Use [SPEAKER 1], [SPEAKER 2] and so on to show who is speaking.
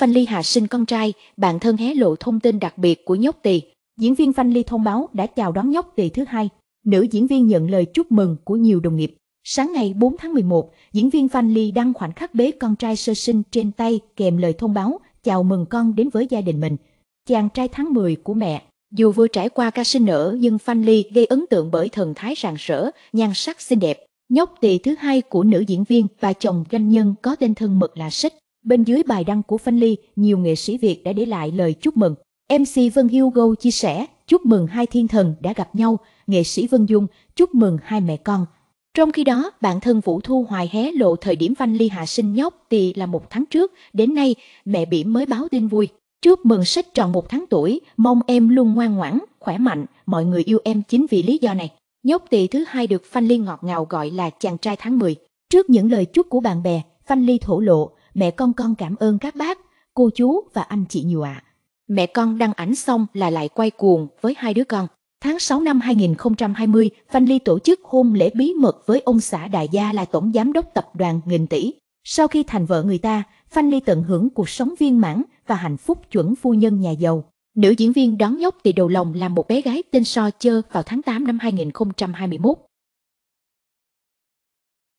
[SPEAKER 1] Phan Ly hạ sinh con trai, bạn thân hé lộ thông tin đặc biệt của nhóc tỳ. Diễn viên Phan Ly thông báo đã chào đón nhóc tỳ thứ hai. Nữ diễn viên nhận lời chúc mừng của nhiều đồng nghiệp. Sáng ngày 4 tháng 11, diễn viên Phan Ly đăng khoảnh khắc bế con trai sơ sinh trên tay kèm lời thông báo chào mừng con đến với gia đình mình. Chàng trai tháng 10 của mẹ. Dù vừa trải qua ca sinh nở nhưng Phan Ly gây ấn tượng bởi thần thái rạng rỡ, nhan sắc xinh đẹp. Nhóc tỳ thứ hai của nữ diễn viên và chồng doanh nhân có tên thân mật là Sách Bên dưới bài đăng của phan Ly, nhiều nghệ sĩ Việt đã để lại lời chúc mừng. MC Vân Hugo chia sẻ, chúc mừng hai thiên thần đã gặp nhau, nghệ sĩ Vân Dung chúc mừng hai mẹ con. Trong khi đó, bạn thân Vũ Thu Hoài hé lộ thời điểm Văn Ly hạ sinh nhóc thì là một tháng trước, đến nay mẹ Bỉm mới báo tin vui. Chúc mừng sách tròn một tháng tuổi, mong em luôn ngoan ngoãn, khỏe mạnh, mọi người yêu em chính vì lý do này. Nhóc tỳ thứ hai được Phan Ly ngọt ngào gọi là chàng trai tháng 10. Trước những lời chúc của bạn bè, Phan Ly thổ lộ, mẹ con con cảm ơn các bác, cô chú và anh chị nhiều ạ. À. Mẹ con đăng ảnh xong là lại quay cuồng với hai đứa con. Tháng 6 năm 2020, Phan Ly tổ chức hôn lễ bí mật với ông xã Đại Gia là tổng giám đốc tập đoàn nghìn tỷ. Sau khi thành vợ người ta, Phan Ly tận hưởng cuộc sống viên mãn và hạnh phúc chuẩn phu nhân nhà giàu. Nữ diễn viên đón nhóc từ đầu lòng là một bé gái tên So Chơ vào tháng 8 năm 2021.